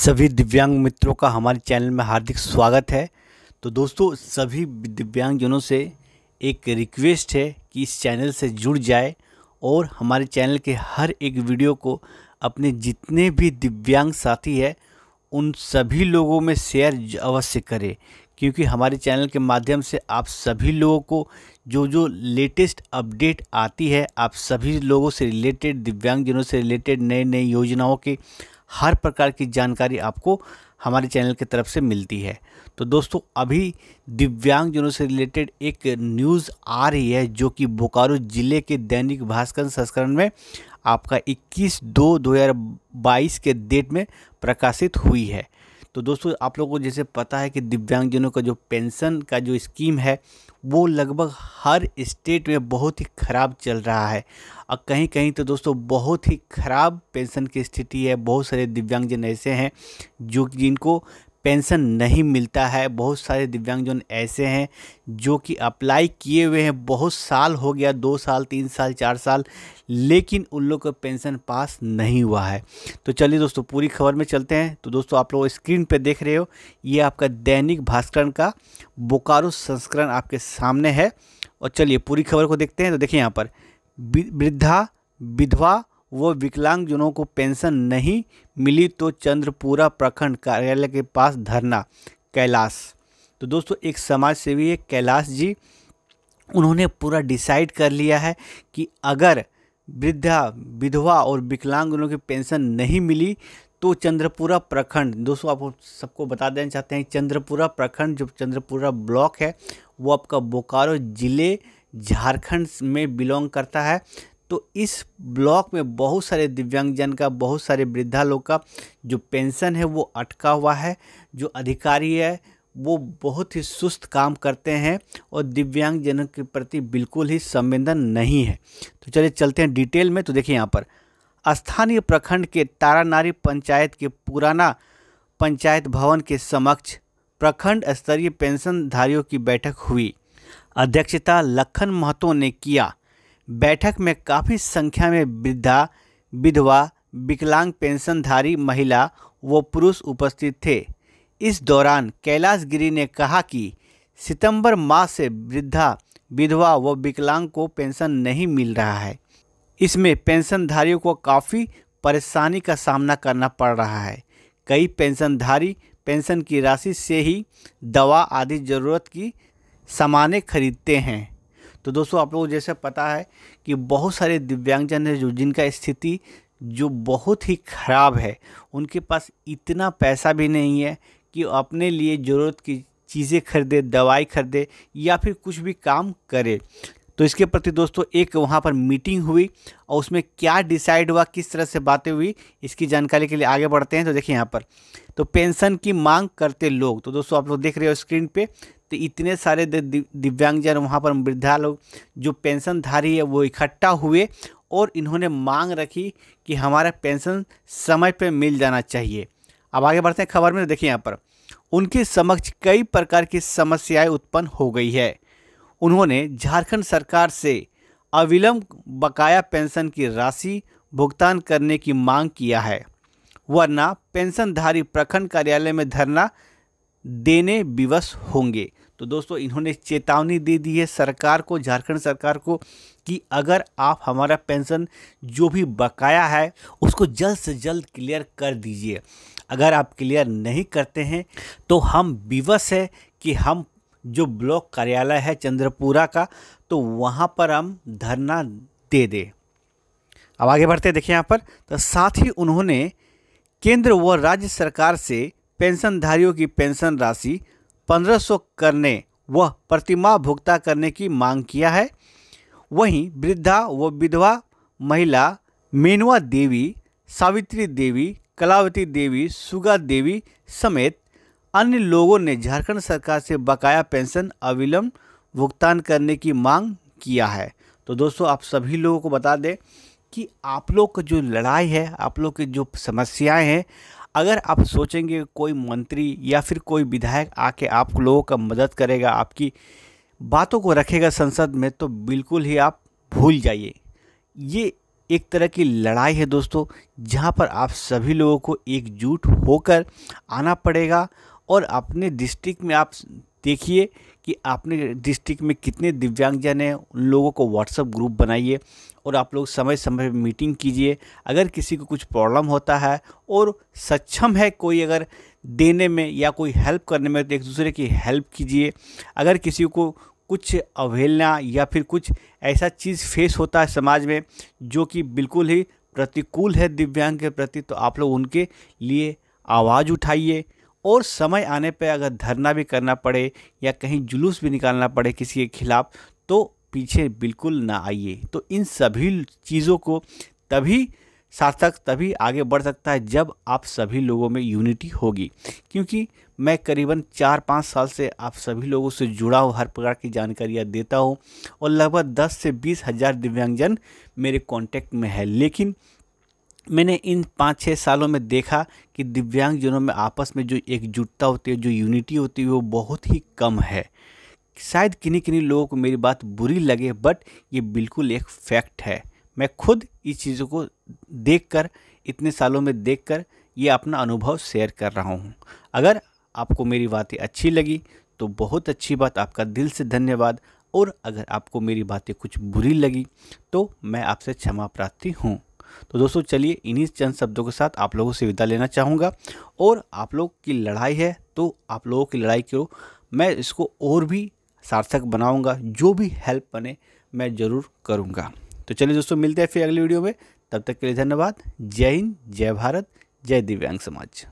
सभी दिव्यांग मित्रों का हमारे चैनल में हार्दिक स्वागत है तो दोस्तों सभी दिव्यांगजनों से एक रिक्वेस्ट है कि इस चैनल से जुड़ जाए और हमारे चैनल के हर एक वीडियो को अपने जितने भी दिव्यांग साथी है उन सभी लोगों में शेयर अवश्य करें क्योंकि हमारे चैनल के माध्यम से आप सभी लोगों को जो जो लेटेस्ट अपडेट आती है आप सभी लोगों से रिलेटेड दिव्यांगजनों से रिलेटेड नए नए योजनाओं के हर प्रकार की जानकारी आपको हमारे चैनल की तरफ से मिलती है तो दोस्तों अभी दिव्यांगजनों से रिलेटेड एक न्यूज़ आ रही है जो कि बोकारो ज़िले के दैनिक भास्कर संस्करण में आपका 21 दो 2022 के डेट में प्रकाशित हुई है तो दोस्तों आप लोगों को जैसे पता है कि दिव्यांगजनों का जो पेंशन का जो स्कीम है वो लगभग हर स्टेट में बहुत ही ख़राब चल रहा है और कहीं कहीं तो दोस्तों बहुत ही ख़राब पेंशन की स्थिति है बहुत सारे दिव्यांगजन ऐसे हैं जो जिनको पेंशन नहीं मिलता है बहुत सारे दिव्यांगजन ऐसे हैं जो कि अप्लाई किए हुए हैं बहुत साल हो गया दो साल तीन साल चार साल लेकिन उन लोग का पेंशन पास नहीं हुआ है तो चलिए दोस्तों पूरी खबर में चलते हैं तो दोस्तों आप लोग स्क्रीन पर देख रहे हो ये आपका दैनिक भास्करण का बोकारो संस्करण आपके सामने है और चलिए पूरी खबर को देखते हैं तो देखिए यहाँ पर वृद्धा विधवा वो विकलांगजनों को पेंशन नहीं मिली तो चंद्रपुरा प्रखंड कार्यालय के पास धरना कैलाश तो दोस्तों एक समाज सेवी है कैलाश जी उन्होंने पूरा डिसाइड कर लिया है कि अगर वृद्धा विधवा और विकलांगजनों की पेंशन नहीं मिली तो चंद्रपुरा प्रखंड दोस्तों आप सबको बता देना चाहते हैं चंद्रपुरा प्रखंड जो चंद्रपुरा ब्लॉक है वो आपका बोकारो ज़िले झारखंड में बिलोंग करता है तो इस ब्लॉक में बहुत सारे दिव्यांगजन का बहुत सारे वृद्धा लोग का जो पेंशन है वो अटका हुआ है जो अधिकारी है वो बहुत ही सुस्त काम करते हैं और दिव्यांगजनों के प्रति बिल्कुल ही संवेदन नहीं है तो चलिए चलते हैं डिटेल में तो देखिए यहाँ पर स्थानीय प्रखंड के तारानारी पंचायत के पुराना पंचायत भवन के समक्ष प्रखंड स्तरीय पेंशनधारियों की बैठक हुई अध्यक्षता लखन महतो ने किया बैठक में काफ़ी संख्या में वृद्धा विधवा विकलांग पेंशनधारी महिला व पुरुष उपस्थित थे इस दौरान कैलाश गिरी ने कहा कि सितंबर माह से वृद्धा विधवा व विकलांग को पेंशन नहीं मिल रहा है इसमें पेंशनधारियों को काफ़ी परेशानी का सामना करना पड़ रहा है कई पेंशनधारी पेंशन की राशि से ही दवा आदि ज़रूरत की सामानें खरीदते हैं तो दोस्तों आप लोगों को जैसे पता है कि बहुत सारे दिव्यांगजन हैं जो जिनका स्थिति जो बहुत ही ख़राब है उनके पास इतना पैसा भी नहीं है कि अपने लिए ज़रूरत की चीज़ें खरीदे दवाई खरीदे या फिर कुछ भी काम करे तो इसके प्रति दोस्तों एक वहाँ पर मीटिंग हुई और उसमें क्या डिसाइड हुआ किस तरह से बातें हुई इसकी जानकारी के लिए आगे बढ़ते हैं तो देखिए यहाँ पर तो पेंशन की मांग करते लोग तो दोस्तों आप लोग देख रहे हो स्क्रीन पे तो इतने सारे दिव्यांगजन वहाँ पर वृद्धा लोग जो पेंशनधारी है वो इकट्ठा हुए और इन्होंने मांग रखी कि हमारा पेंशन समय पर पे मिल जाना चाहिए अब आगे बढ़ते हैं खबर में देखिए यहाँ पर उनके समक्ष कई प्रकार की समस्याएं उत्पन्न हो गई है उन्होंने झारखंड सरकार से अविलंब बकाया पेंशन की राशि भुगतान करने की मांग किया है वरना पेंशनधारी प्रखंड कार्यालय में धरना देने विवश होंगे तो दोस्तों इन्होंने चेतावनी दे दी है सरकार को झारखंड सरकार को कि अगर आप हमारा पेंशन जो भी बकाया है उसको जल्द से जल्द क्लियर कर दीजिए अगर आप क्लियर नहीं करते हैं तो हम विवश है कि हम जो ब्लॉक कार्यालय है चंद्रपुरा का तो वहाँ पर हम धरना दे दें अब आगे बढ़ते देखिए यहाँ पर तो साथ ही उन्होंने केंद्र व राज्य सरकार से पेंशनधारियों की पेंशन राशि 1500 करने व प्रतिमाह भुगता करने की मांग किया है वहीं वृद्धा व विधवा महिला मेनुआ देवी सावित्री देवी कलावती देवी सुगा देवी समेत अन्य लोगों ने झारखंड सरकार से बकाया पेंशन अविलंब भुगतान करने की मांग किया है तो दोस्तों आप सभी लोगों को बता दें कि आप लोग का जो लड़ाई है आप लोग की जो समस्याएं हैं अगर आप सोचेंगे कोई मंत्री या फिर कोई विधायक आके आप लोगों का मदद करेगा आपकी बातों को रखेगा संसद में तो बिल्कुल ही आप भूल जाइए ये एक तरह की लड़ाई है दोस्तों जहाँ पर आप सभी लोगों को एकजुट होकर आना पड़ेगा और अपने डिस्ट्रिक्ट में आप देखिए कि आपने डिस्ट्रिक्ट में कितने दिव्यांगजन हैं उन लोगों को व्हाट्सअप ग्रुप बनाइए और आप लोग समय समय पर मीटिंग कीजिए अगर किसी को कुछ प्रॉब्लम होता है और सक्षम है कोई अगर देने में या कोई हेल्प करने में तो एक दूसरे की हेल्प कीजिए अगर किसी को कुछ अवहेलना या फिर कुछ ऐसा चीज़ फेस होता है समाज में जो कि बिल्कुल ही प्रतिकूल है दिव्यांग के प्रति तो आप लोग उनके लिए आवाज़ उठाइए और समय आने पे अगर धरना भी करना पड़े या कहीं जुलूस भी निकालना पड़े किसी के ख़िलाफ़ तो पीछे बिल्कुल ना आइए तो इन सभी चीज़ों को तभी सार्थक तभी आगे बढ़ सकता है जब आप सभी लोगों में यूनिटी होगी क्योंकि मैं करीबन चार पाँच साल से आप सभी लोगों से जुड़ा हूँ हर प्रकार की जानकारियाँ देता हूँ और लगभग दस से बीस हज़ार दिव्यांगजन मेरे कांटेक्ट में है लेकिन मैंने इन पाँच छः सालों में देखा कि दिव्यांगजनों में आपस में जो एकजुटता होती है जो यूनिटी होती है वो बहुत ही कम है शायद किन्हीं किन्हीं लोगों को मेरी बात बुरी लगे बट ये बिल्कुल एक फैक्ट है मैं खुद इस चीज़ों को देखकर इतने सालों में देखकर ये अपना अनुभव शेयर कर रहा हूँ अगर आपको मेरी बातें अच्छी लगी तो बहुत अच्छी बात आपका दिल से धन्यवाद और अगर आपको मेरी बातें कुछ बुरी लगी तो मैं आपसे क्षमा प्राप्ति हूँ तो दोस्तों चलिए इन्हीं चंद शब्दों के साथ आप लोगों से विदा लेना चाहूँगा और आप लोग की लड़ाई है तो आप लोगों की लड़ाई को मैं इसको और भी सार्थक बनाऊँगा जो भी हेल्प बने मैं ज़रूर करूँगा तो चलिए दोस्तों मिलते हैं फिर अगली वीडियो में तब तक के लिए धन्यवाद जय हिंद जय भारत जय दिव्यांग समाज